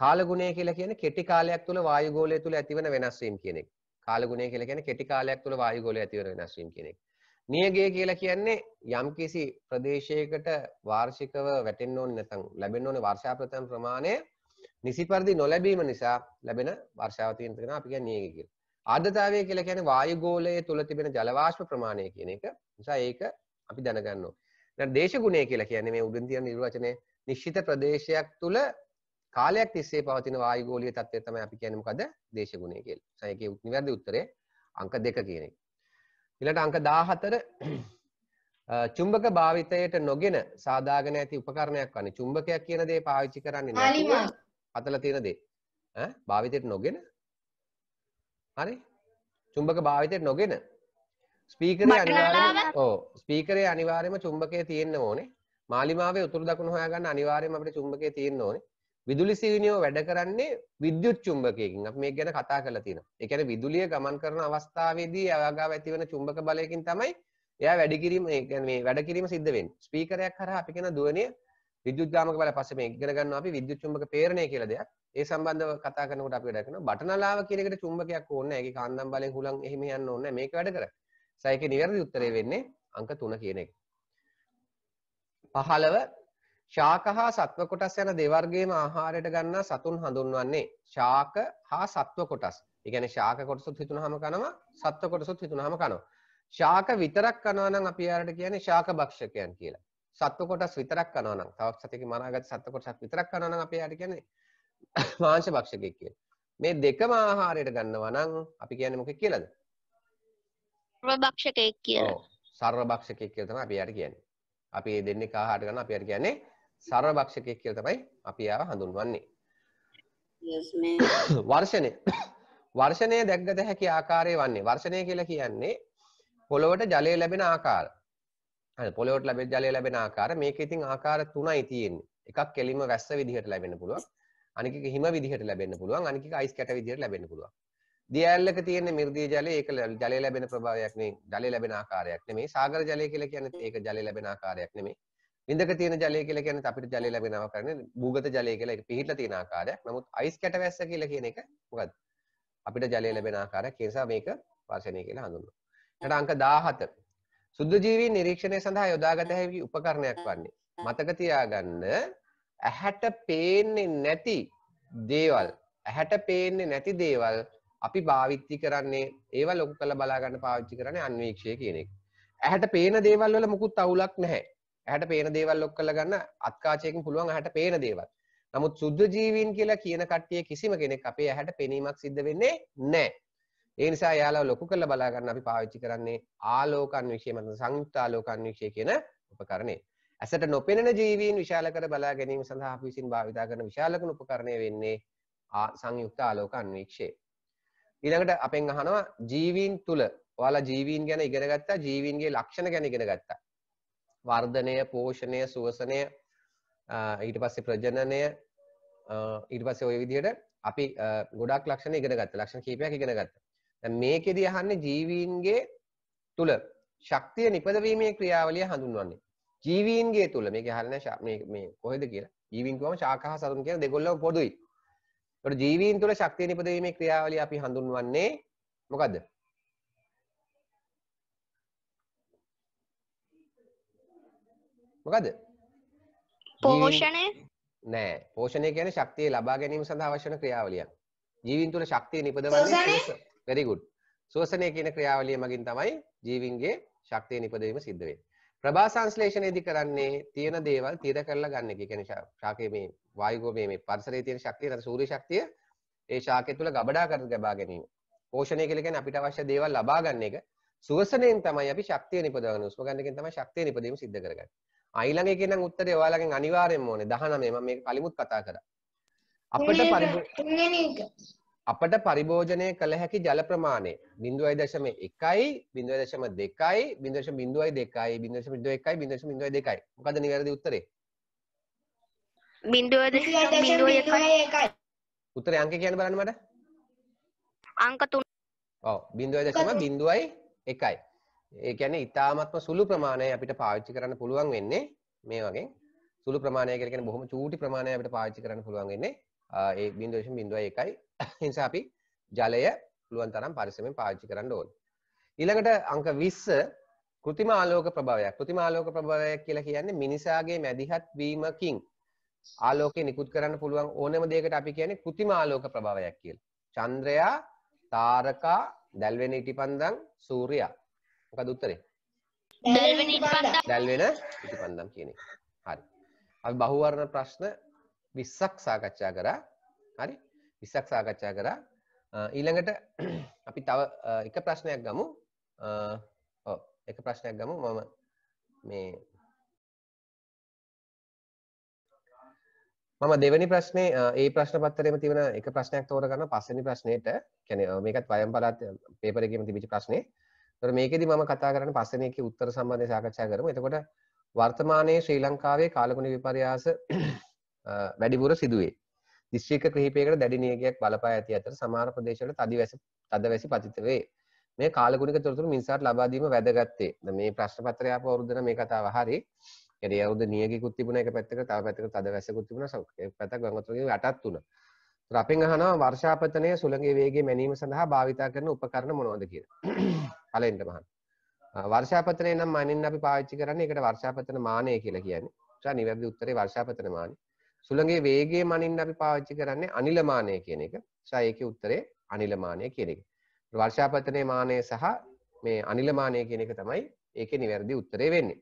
කාලගුණය කියලා කියන්නේ කෙටි කාලයක් තුළ වායුගෝලය තුළ ඇතිවන වෙනස් වීම කියන එක. කාලගුණය කියලා කියන්නේ කෙටි කාලයක් තුළ වායුගෝලය ඇතිවන වෙනස් වීම කියන එක. නියගය කියලා කියන්නේ යම්කිසි ප්‍රදේශයකට වාර්ෂිකව වැටෙන්න ඕනේ නැත්නම් ලැබෙන්න ඕනේ වර්ෂාපතන ප්‍රමාණය නිසි පරිදි නොලැබීම නිසා ලැබෙන වර්ෂාව තියෙන තැන අපි කියන්නේ නියගය කියලා. ආර්ද්‍රතාවය කියලා කියන්නේ වායුගෝලය තුළ තිබෙන ජල වාෂ්ප ප්‍රමාණය කියන එක. නිසා ඒක අපි දැනගන්න ඕනේ. දැන් දේශගුණය කියලා කියන්නේ මේ උඩින් තියෙන නිර්වචනයේ නිශ්චිත ප්‍රදේශයක් තුළ කාලයක් තිස්සේ පවතින වායුගෝලීය තත්ත්වය තමයි අපි කියන්නේ මොකද? දේශගුණය කියලා. සහ ඒකේ නිවැරදි උත්තරේ අංක 2 කියන එක. ඊළඟට අංක 14 චුම්බක භාවිතයට නොගෙන සාදාගෙන ඇති උපකරණයක් වන්නේ චුම්බකයක් කියන දේ පාවිච්චි කරන්නේ නැහැ. අතලා තියෙන දේ. ඈ භාවිතයට නොගෙන හරි චුම්බක භාවිතයට නොගෙන ස්පීකරේ අනිවාර්යයෙන්ම ඔව් ස්පීකරේ අනිවාර්යයෙන්ම චුම්බකය තියෙන්න ඕනේ. මාලිමාවේ උතුරු දකුණු හොයාගන්න අනිවාර්යයෙන්ම අපිට චුම්බකය තියෙන්න ඕනේ. විදුලි සීනියෝ වැඩ කරන්නේ විද්‍යුත් චුම්බකයකින්. අපි මේක ගැන කතා කරලා තියෙනවා. ඒ කියන්නේ විදුලිය ගමන් කරන අවස්ථාවේදී එයාගාව ඇතිවන චුම්බක බලයකින් තමයි එයා වැඩ කිරීම ඒ කියන්නේ මේ වැඩ කිරීම සිද්ධ වෙන්නේ. ස්පීකරයක් හරහා අපි කියන දුවනය විද්‍යුත් ගාමක බලය පස්සේ මේ ඉගෙන ගන්නවා අපි විද්‍යුත් චුම්බක පේරණය කියලා දෙයක්. ඒ සම්බන්ධව කතා කරනකොට අපි වැඩ කරනවා බටනලාව කියන එකට චුම්බකයක් ඕනේ නැහැ. ඒකේ කාන්දම් බලෙන් හුලං එහෙම යන්න ඕනේ නැහැ. මේක වැඩ කරන්නේ. සයිකේ නිවැරදි උත්තරේ වෙන්නේ අංක 3 කියන එක. 15 ශාක හා සත්ව කොටස් යන දෙවර්ගයේම ආහාරයට ගන්නා සතුන් හඳුන්වන්නේ ශාක හා සත්ව කොටස්. ඒ කියන්නේ ශාක කොටසත් හිතුනහම කනවා සත්ව කොටසත් හිතුනහම කනවා. ශාක විතරක් කනවා නම් අපි යාරට කියන්නේ ශාක භක්ෂකයන් කියලා. සත්ව කොටස් විතරක් කනවා නම් තවත් සතෙක් මරාගත් සත්ව කොටසක් විතරක් කනවා නම් අපි යාරට කියන්නේ [COUGHS] මාංශ භක්ෂකයෙක් කියලා. මේ දෙකම ආහාරයට ගන්නවා නම් අපි කියන්නේ මොකෙක් කියලාද? සර්ව භක්ෂකයෙක් කියලා. ඔව් සර්ව භක්ෂකයෙක් කියලා තමයි අපි යාරට කියන්නේ. අපි ඒ දෙන්නේ කා හාට ගන්න අපි හරි කියන්නේ සර්වභක්ෂකයෙක් කියලා තමයි අපි ආව හඳුන්වන්නේ. [COUGHS] වර්ෂණය [COUGHS] වර්ෂණය දැක්ගත හැකි ආකාරය වන්නේ වර්ෂණය කියලා කියන්නේ පොළොවට ජලය ලැබෙන ආකාර. හරි පොළොවට ලැබෙන ජලය ලැබෙන ආකාර මේක ඉතින් ආකාර තුනයි තියෙන්නේ. එකක් කෙලින්ම වැස්ස විදිහට ලැබෙන්න පුළුවන්. අනික එක හිම විදිහට ලැබෙන්න පුළුවන්. අනික එක අයිස් කැට විදිහට ලැබෙන්න පුළුවන්. දියල්ලක තියෙන මිර්දී ජලය ඒක ජලය ලැබෙන ප්‍රභාවයක් නෙවෙයි ජලය ලැබෙන ආකාරයක් නෙමෙයි සාගර ජලය කියලා කියන්නේ ඒක ජලය ලැබෙන ආකාරයක් නෙමෙයි විඳක තියෙන ජලය කියලා කියන්නේ අපිට ජලය ලැබෙන ආකාරය භූගත ජලය කියලා ඒක පිහිටලා තියෙන ආකාරයක් නමුත් අයිස් කැටවැස්ස කියලා කියන එක මොකද්ද අපිට ජලය ලැබෙන ආකාරයක් ඒ නිසා මේක වර්ෂණය කියලා හඳුන්වනවා ඊට අංක 17 සුද්ධ ජීවීන් නිරීක්ෂණය සඳහා යොදාගත හැකි උපකරණයක් වන්නේ මතක තියාගන්න ඇහැට පේන්නේ නැති දේවල් ඇහැට පේන්නේ නැති දේවල් අපි භාවිත්‍ති කරන්නේ ඒව ලොකු කළ බලාගන්න පාවිච්චි කරන අන්වේක්ෂය කියනෙක්. ඇහැට පේන දේවල් වල මුකුත් අවුලක් නැහැ. ඇහැට පේන දේවල් ලොක් කළ ගන්න අත්කාචයකින් පුළුවන් ඇහැට පේන දේවල්. නමුත් සුද්ධ ජීවීන් කියලා කියන කට්ටිය කිසිම කෙනෙක් අපේ ඇහැට පෙනීමක් සිද්ධ වෙන්නේ නැහැ. ඒ නිසා යාලා ලොකු කළ බලාගන්න අපි පාවිච්චි කරන්නේ ආලෝකන්විෂය මත සංයුක්ත ආලෝකන්විෂය කියන උපකරණය. ඇසට නොපෙනෙන ජීවීන් විශාල කර බලා ගැනීම සඳහා අපි විසින් භාවිතා කරන විශාලකන උපකරණය වෙන්නේ සංයුක්ත ආලෝක අන්වීක්ෂය. ඊළඟට අපෙන් අහනවා ජීවීන් තුල ඔයාලා ජීවීන් ගැන ඉගෙන ගත්තා ජීවීන්ගේ ලක්ෂණ ගැන ඉගෙන ගත්තා වර්ධනය පෝෂණය සුවසනය ඊට පස්සේ ප්‍රජනනය ඊට පස්සේ ওই විදිහට අපි ගොඩක් ලක්ෂණ ඉගෙන ගත්තා ලක්ෂණ කීපයක් ඉගෙන ගත්තා දැන් මේකෙදී අහන්නේ ජීවීන්ගේ තුල ශක්තිය නිපදවීමේ ක්‍රියාවලිය හඳුන්වන්නේ ජීවීන්ගේ තුල මේක හරිනේ මේ කොහෙද කියලා ජීවීන් කියවම ශාකහ සතුන් කියන දෙකොල්ලම පොදුයි තොට ජීවීන් තුළ ශක්තිය නිපදීමේ ක්‍රියාවලිය අපි හඳුන්වන්නේ මොකක්ද මොකද පෝෂණය නෑ පෝෂණය කියන ශක්තිය ලබා ගැනීම සඳහා අවශ්‍යන ක්‍රියාවලියක් ජීවින් තුළ ශක්තිය නිපදවන්නේ වැරිගුඩ් සෝසනය කියන ක්‍රියාවලිය මගින් තමයි ජීවින්ගේ ශක්තිය නිපදවීම සිද්ධ වෙන්නේ ප්‍රභා සංශ්ලේෂණයේදී කරන්නේ තියෙන දේවල් තිර කරලා ගන්න එක. ඒ කියන්නේ ශාකයේ මේ වායුගෝමයේ මේ පරිසරයේ තියෙන ශක්තිය නැත්නම් සූර්ය ශක්තිය ඒ ශාකය තුල ගබඩා කර ගබා ගැනීම. පෝෂණය කියලා කියන්නේ අපිට අවශ්‍ය දේවල් ලබා ගන්න එක. සුවසනයෙන් තමයි අපි ශක්තිය නිපදවන්නේ. උස්ම ගන්න එකෙන් තමයි ශක්තිය නිපදවීම සිද්ධ කරගන්නේ. ඊළඟ එකේ නම් උත්තරේ ඔයාලගෙන් අනිවාර්යයෙන්ම ඕනේ 19 මම මේක කලිමුත් කතා කරා. අපිට පරිදි අපට පරිභෝජනය කළ හැකි ජල ප්‍රමාණය බිඳුවයි දශම එකයි බිඳුව දශම දෙකයි බිදශ බිඳුවයි දෙකයි බිදශ බිඳුව එකයි බිදශ බිඳුව දෙකයි මොකද නිවැරදි උත්තරේ උත්තරේ අංක කියන්න බලන්න මට අංක තුන ඔව් බිඳුව දශම බිඳුවයි එකයි ඒ කියන්නේ ඉතාමත්ම සුළු ප්‍රමාණය අපිට පාවිච්චි කරන්න පුළුවන් වෙන්නේ මේ වගේ සුළු ප්‍රමාණය කියලා කියන්නේ බොහොම චූටි ප්‍රමාණයක් අපිට පාවිච්චි කරන්න පුළුවන් වෙන්නේ ඒ බිඳුව දශම බිඳුවයි එකයි [LAUGHS] නිසා අපි ජලය පුළුවන් තරම් පරිසමෙන් පාවිච්චි කරන්න ඕන. ඊළඟට අංක 20 કૃතිම ආලෝක ප්‍රභාවයක්. કૃතිම ආලෝක ප්‍රභාවයක් කියලා කියන්නේ මිනිසාගේ මැදිහත් වීමකින් ආලෝකය නිකුත් කරන්න පුළුවන් ඕනෑම දෙයකට අපි කියන්නේ કૃතිම ආලෝක ප්‍රභාවයක් කියලා. චන්ද්‍රයා, තාරකා, දැල්වෙන ඉටිපන්දම්, සූර්යයා. මොකද උත්තරේ? දැල්වෙන ඉටිපන්දම්. දැල්වෙන ඉටිපන්දම් කියන්නේ. හරි. අපි බහුවර්ණ ප්‍රශ්න 20ක් සාකච්ඡා කරා. හරි. විස්සක් සාකච්ඡා කරා ඊළඟට [CLEARS THROAT] අපි තව එක ප්‍රශ්නයක් ගමු එක ප්‍රශ්නයක් ගමු මම මේ මම දෙවැනි ප්‍රශ්නේ ඒ ප්‍රශ්න පත්තරේම තිබෙන එක ප්‍රශ්නයක් තෝරගන්න පස්වෙනි ප්‍රශ්නෙට කියන්නේ මේකත් වයම් පළාත් පේපර් එකේම තිබිච්ච ප්‍රශ්නේ. ඒතර මේකෙදි මම කතා කරන්න පස්වෙනි එකේ උත්තර සම්බන්ධයෙන් සාකච්ඡා කරමු. එතකොට වර්තමානයේ ශ්‍රී ලංකාවේ කාලගුණ විපර්යාස [CLEARS THROAT] වැඩිපුර සිදුවේ. දිශ්‍රික ක්‍රහිපයකට දැඩි නියගයක් බලපා ඇති අතර සමාර ප්‍රදේශයට තදි වැස තද වැසි පතිත වේ. මේ කාලගුණික තොරතුරු මිනිසාට ලබා දීම වැදගත්තේ. මේ ප්‍රශ්න පත්‍රය ආපු අවුරුද්දන මේ කතාව හරි. ඒ අවුරුද්ද නියගිකුත් තිබුණා එක පැත්තක තව පැත්තක තද වැසකුත් තිබුණා. ඒක පැත්තක් ගංගාතරගේ යටත් තුන. රපෙන් අහනවා වර්ෂාපතනය සුළඟේ වේගේ මැනීම සඳහා භාවිතා කරන උපකරණ මොනවද කියලා. [CLEARS THROAT] පළවෙනිට මහන්. වර්ෂාපතනය නම් මානින් අපි පාවිච්චි කරන්නේ ඒකට වර්ෂාපතන මානය කියලා කියන්නේ. ඒ නිසා නිවැරදි උත්තරේ වර්ෂාපතන මානය. සුළඟේ වේගය මනින්න අපි පාවිච්චි කරන්නේ අනිලමානය කියන එක. සා ඒකේ උත්තරේ අනිලමානය කියන එක. වර්ෂාපතනයේ මානය සහ මේ අනිලමානය කියන එක තමයි ඒකේ නිවැරදි උත්තරේ වෙන්නේ.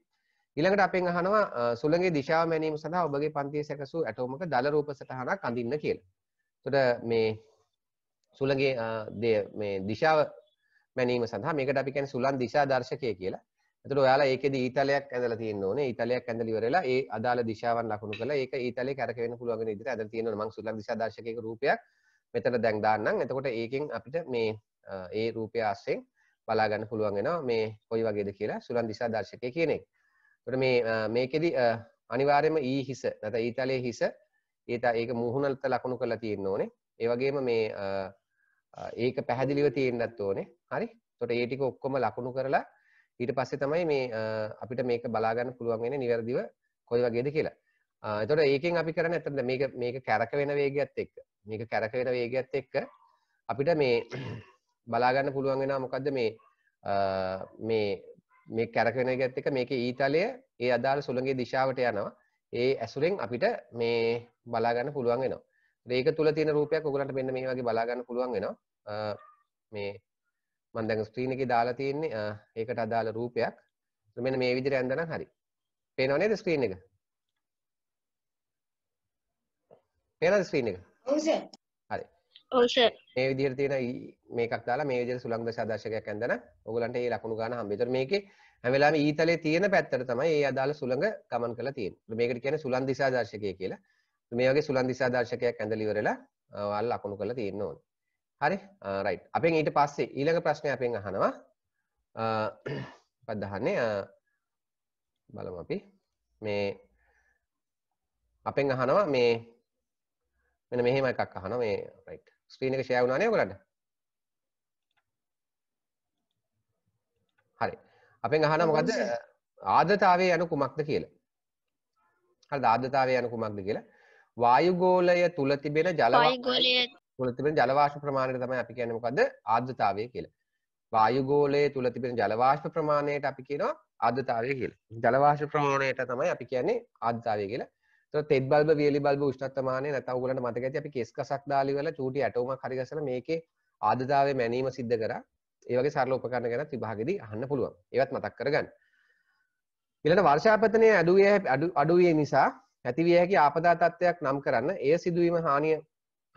ඊළඟට අපෙන් අහනවා සුළඟේ දිශාව මැනීම සඳහා ඔබගේ පන්තියේ සැකසූ ඇටෝමක දල රූප සටහනක් අඳින්න කියලා. එතකොට මේ සුළඟේ මේ දිශාව මැනීම සඳහා මේකට අපි කියන්නේ සුළං දිශා දර්ශකය කියලා. එතකොට ඔයාලා ඒකෙදි ඊතලයක් ඇඳලා තියෙන්න ඕනේ. ඊතලයක් ඇඳලා ඉවරලා ඒ අදාළ දිශාවන් ලකුණු කරලා ඒක ඊතලේ කැරකෙන්න පුළුවන් විදිහට ඇඳලා තියෙන්න ඕනේ. මම සුලං දිශා දර්ශකයක රූපයක් මෙතන දැන් දාන්නම්. එතකොට ඒකෙන් අපිට මේ ඒ රූපය ආශ්‍රයෙන් බලා ගන්න පුළුවන් වෙනවා මේ කොයි වගේද කියලා සුලං දිශා දර්ශකය කියන එක. එතකොට මේ මේකෙදි අනිවාර්යයෙන්ම ඊ හිස නැත්නම් ඊතලයේ හිස ඊට ඒක මුහුණලට ලකුණු කරලා තියෙන්න ඕනේ. ඒ වගේම මේ ඒක පැහැදිලිව තියෙන්නත් ඕනේ. හරි? එතකොට ඒ ටික ඔක්කොම ලකුණු කරලා ඊට පස්සේ තමයි මේ අපිට මේක බලාගන්න පුළුවන් වෙන්නේ නිවැරදිව කොයි වගේද කියලා එතකොට ඒකෙන් අපි කරන්නේ ඇත්තට මේක මේක කැරක වෙන වේගයත් එක්ක මේක කැරක වෙන වේගයත් එක්ක අපිට මේ [CLEARS THROAT] බලාගන්න පුළුවන් වෙනවා මොකද්ද මේ මේ මේ කැරකෙන ගැත් එක මේක ඊතලය ඒ අදාළ සුළඟේ දිශාවට යනවා ඒ ඇසුරෙන් අපිට මේ බලාගන්න පුළුවන් වෙනවා ඒක තුළ තියෙන රූපයක් ඔයගලන්ට මෙන්න මේ වගේ බලාගන්න පුළුවන් වෙනවා මේ මම දැන් ස්ක්‍රීන් එකේ දාලා තියෙන්නේ ඒකට අදාළ රූපයක්. මෙන්න මේ විදිහට ඇඳනනම් හරි. පේනව නේද ස්ක්‍රීන් එක? පේනවද ස්ක්‍රීන් එක? ඔව් සර්. හරි. ඔව් සර්. මේ විදිහට තියෙන මේකක් දාලා මේ විදිහට සුළං දශාදශකයක් ඇඳනනම් ඔයගලන්ට ඒ ලකුණු ගන්න හම්බෙයි. ඒතර මේකේ හැම වෙලාවෙම ඊතලයේ තියෙන පැත්තට තමයි ඒ අදාළ සුළඟ ගමන් කරලා තියෙන්නේ. මේකට කියන්නේ සුළං දිශාදර්ශකය කියලා. මේ වගේ සුළං දිශාදර්ශකයක් ඇඳලා ඉවරලා ඔයාලා ලකුණු කරලා තියෙන්න ඕනේ. හරි රයි් අපෙන් ඊට පස්සේ ඊළඟ ප්‍රශ්නය අපෙන් අහනවා පදහන්නේ බලම අපි මේ අපෙන් අහනවා මේ මෙන මෙහෙම එකක් අහන මේ රයි් ස්ක්‍රීන එක ෂය වුණනේ ගොලට හරි අපෙන් අහන මොකද ආදතාවේ යනු කුමක්ද කියලා හල් ආදතාවේ යනු කුමක්ද කියලා වායුගෝලය තුළ තිබෙන ජලවායුගෝලය තුළ තිබෙන ජලවාෂ්ප ප්‍රමාණයට තමයි අපි කියන්නේ මොකද්ද ආර්ද්‍රතාවය කියලා. වායු ගෝලයේ තුල තිබෙන ජලවාෂ්ප ප්‍රමාණයට අපි කියනවා ආර්ද්‍රතාවය කියලා. ජලවාෂ්ප ප්‍රමාණයට තමයි අපි කියන්නේ ආර්ද්‍රතාවය කියලා. එතකොට තෙත් බල්බ වියලි බල්බ උෂ්ණත්වමානය නැත්නම් උගලන්ට මතක ඇති අපි කේස් කසක් දාලි වල චූටි ඇටෝමක් හරි ගසලා මේකේ ආර්ද්‍රතාවය මැනීම සිද්ධ කරා. ඒ වගේ සරල උපකරණ ගැනත් විභාගෙදී අහන්න පුළුවන්. ඒවත් මතක් කරගන්න. ඊළඟ වර්ෂාපතනය අඩුවේ අඩුවේ නිසා ඇතිවිය හැකි ආපදා තත්ත්වයක් නම් කරන්න එය සිදුවීම හානිය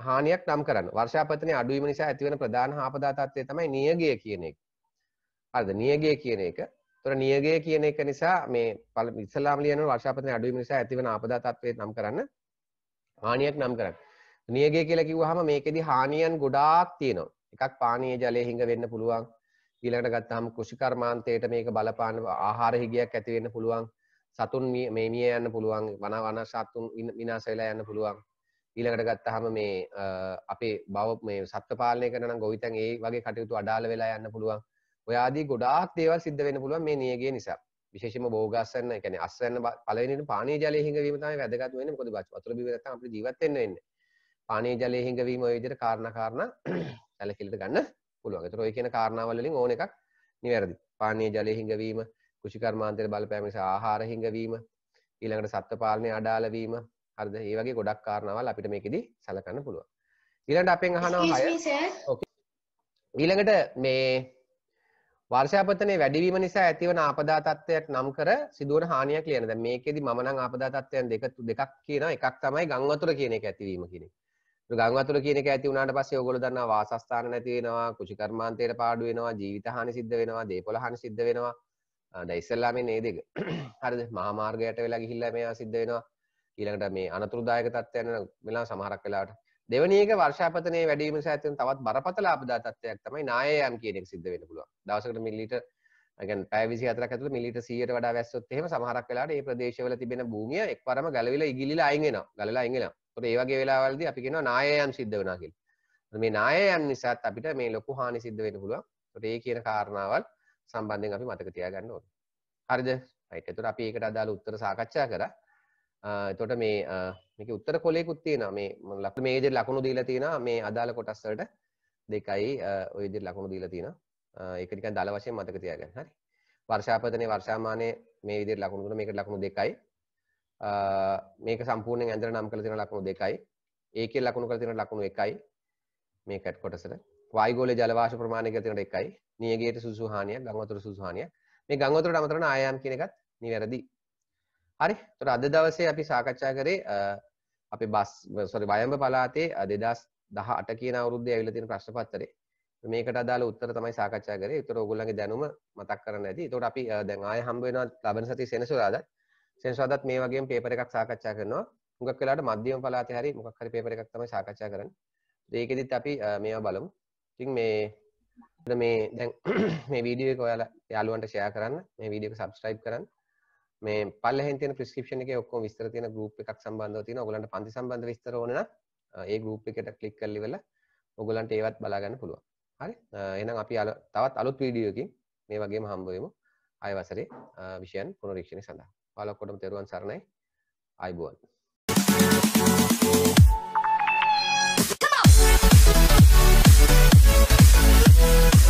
හානියක් නම් කරන්න වර්ෂාපතනය අඩුවීම නිසා ඇතිවන ප්‍රධාන ආපදා තත්ත්වය තමයි නියගය කියන එක. අද නියගය කියන එක. තොර නියගය කියන එක නිසා මේ පළ ඉස්ලාම ලියන වර්ෂාපතනය අඩුවීම නිසා ඇතිවන ආපදා තත්ත්වය නම් කරන්න හානියක් නම් කරන්න. නියගය කියලා කිව්වහම මේකෙදි හානියන් ගොඩාක් තියෙනවා. එකක් පානීය ජලය හිඟ වෙන්න පුළුවන්. ඊළඟට ගත්තාම කෘෂි කර්මාන්තයට මේක බලපාන ආහාර හිගයක් ඇති වෙන්න පුළුවන්. සතුන් මේ මිය යන්න පුළුවන්. වන වන සතුන් විනාශ වෙලා යන්න පුළුවන්. ඊළඟට ගත්තහම මේ අපේ බව මේ සත්ව පාලනය කරන ගොවිතන් ඒ වගේ කටයුතු අඩාල වෙලා යන්න පුළුවන් ඔය ආදී ගොඩාක් දේවල් සිද්ධ වෙන්න පුළුවන් මේ නියගේ නිසා විශේෂම බෝගස්සන්න එකන අස්සන්න පලවෙනිට පානේ ජලය හිඟවීම තමයි වැදගත් වෙන්නේ මොකද වතුර බිම නැත්නම් අපිට ජීවත් වෙන්න වෙන්නේ පානේ ජලය හිඟවීම ඔය විදිහට කාරණා කාරණා [CLEARS THROAT] සැලකිලිට ගන්න පුළුවන්. ඒතර ඔය කියන කාරණාවල් වලින් ඕන එකක් නිවැරදි. පානේ ජලය හිඟවීම, කුෂිකර්මාන්තයේ බලපෑම නිසා ආහාර හිඟවීම, ඊළඟට සත්ත්ව පාලනය අඩාල වීම, හරිද ඒ වගේ ගොඩක් කාරණාවල් අපිට මේකෙදී සලකන්න පුළුවන් ඊළඟට අපෙන් අහනවා හය ඊළඟට මේ වර්ෂාපතනේ වැඩිවීම නිසා ඇතිවන ආපදා තත්ත්වයට නම් කර සිදුවන හානියක් ලියන දැන් මේකෙදි මම නම් ආපදා තත්ත්වයන් දෙක දෙකක් කියනවා එකක් තමයි ගම් වතුර කියන එක ඇතිවීම කියන එක ගංවතුර කියනක ඇති වුණට පස්සේ ඔගොල්ලෝ දන්නා වාසස්ථාන නැති වෙනවා කුෂි කර්මාන්තයට පාඩු වෙනවා ජීවිත හානි සිද්ධ වෙනවා දේපොළ හානි සිද්ධ වෙනවා දැන් ඉස්සෙල්ලා මේ මේ දෙක [COUGHS] හරිද මහා මාර්ගයට වෙලා ගිහිල්ලා මේවා සිද්ධ වෙනවා ඊළඟට මේ අනතුරුදායක තත්ත්වයන් වෙලා සමහරක් වෙලාවට දෙවැනි එක වර්ෂාපතනයේ වැඩි වීම නිසා ඇතිවන තවත් බරපතල ආපදා තත්ත්වයක් තමයි නායයන් කියන එක සිද්ධ වෙන්න පුළුවන්. දවසකට මිලිලීටර් ඒ කියන්නේ පැය 24ක් ඇතුළත මිලිලීටර් 100ට වඩා වැස්සොත් එහෙම සමහරක් වෙලාවට මේ ප්‍රදේශවල තිබෙන භූමිය එක්වරම ගලවිලා ඉගිලිලා අයින් වෙනවා. ගලලා අයින් වෙනවා. ඒකට ඒ වගේ වෙලාවල්දී අපි කියනවා නායයන් සිද්ධ වෙනවා කියලා. මේ නායයන් නිසාත් අපිට මේ ලොකු හානි සිද්ධ වෙන්න පුළුවන්. ඒකට ඒ කියන කාරණාවල් සම්බන්ධයෙන් අපි මතක තියාගන්න ඕනේ. හරිද? right. ඒතකොට අපි ඒකට අදාළ උත්තර සාකච්ඡා කරා. එතකොට මේ මේක උත්තර කොලේකුත් තියෙනවා මේ ලකුණු මේ විදිහට ලකුණු දීලා තියෙනවා මේ අදාළ කොටස් වලට දෙකයි ওই විදිහට ලකුණු දීලා තියෙනවා ඒක නිකන් දල වශයෙන් මතක තියාගන්න හරි වර්ෂාපතනේ වර්ෂාමානයේ මේ විදිහට ලකුණු දුන්නා මේකට ලකුණු දෙකයි මේක සම්පූර්ණයෙන් ඇඳලා නම් කරලා තියෙන ලකුණු දෙකයි ඒකේ ලකුණු කරලා තියෙන ලකුණු එකයි මේ කැට් කොටසට වායුගෝලයේ ජලවාෂ්ප ප්‍රමාණය කියලා තියෙනට එකයි නියගේට සුසුහානියක් ගංගවතුර සුසුහානියක් මේ ගංගවතුරට අමතරව ආයාම් කියන එකත් නිවැරදි හරි තුර අද දවසේ අපි සාකච්ඡා කරේ අපි බස් සොරි වයම්බ පලාතේ දෙදස් දහ අට කියන අවුරුද්ධ ඇවිල තියෙන ප්‍රශ්න පත්තරේ මේකට අදාළ උත්තර තමයි සාකච්ඡා කරේ උතර ඔයගොල්ලන්ගේ දැනුම මතක් කරන්න ඇති ඒතකොට අපි දැන් ආයෙ හම්බ වෙනවා ලබන සතියේ සෙනසුරාදාත් සෙනසුරාදාත් මේ වගේම පේපර් එකක් සාකච්ඡා කරනවා හුඟක් වෙලාවට මධ්‍යම පලාතේ හරි මොකක් හරි පේපර් එකක් තමයි සාකච්ඡා කරන්නේ ඒකෙදිත් අපි මේවා බලමු ඉතින් මේ මේ දැන් [CLEARS THROAT] මේ වීඩියෝ එක ඔයාලා යාළුවන්ට ෂෙයා කරන්න මේ වීඩියෝ එක සබ්ස්ක්‍රයිබ් කරන්න මේ පල්ලෙහෙන් තියෙන ප්‍රිස්ක්‍රිප්ෂන් එකේ ඔක්කොම විස්තර තියෙන ගෲප් එකක් සම්බන්ධව තියෙනවා. ඔයගලන්ට පන්ති සම්බන්ධ විස්තර ඕන නම් ඒ ගෲප් එකට ක්ලික් කරලා ඉවරලා ඔයගලන්ට ඒවත් බලා ගන්න පුළුවන්. හරි. එහෙනම් අපි තවත් අලුත් වීඩියෝ එකකින් මේ වගේම හම්බ වෙමු. ආය වසරේ විෂයන් පුනරීක්ෂණය සඳහා. ඔයාලා ඔක්කොටම තෙරුවන් සරණයි. ආයුබෝවන්. Come on!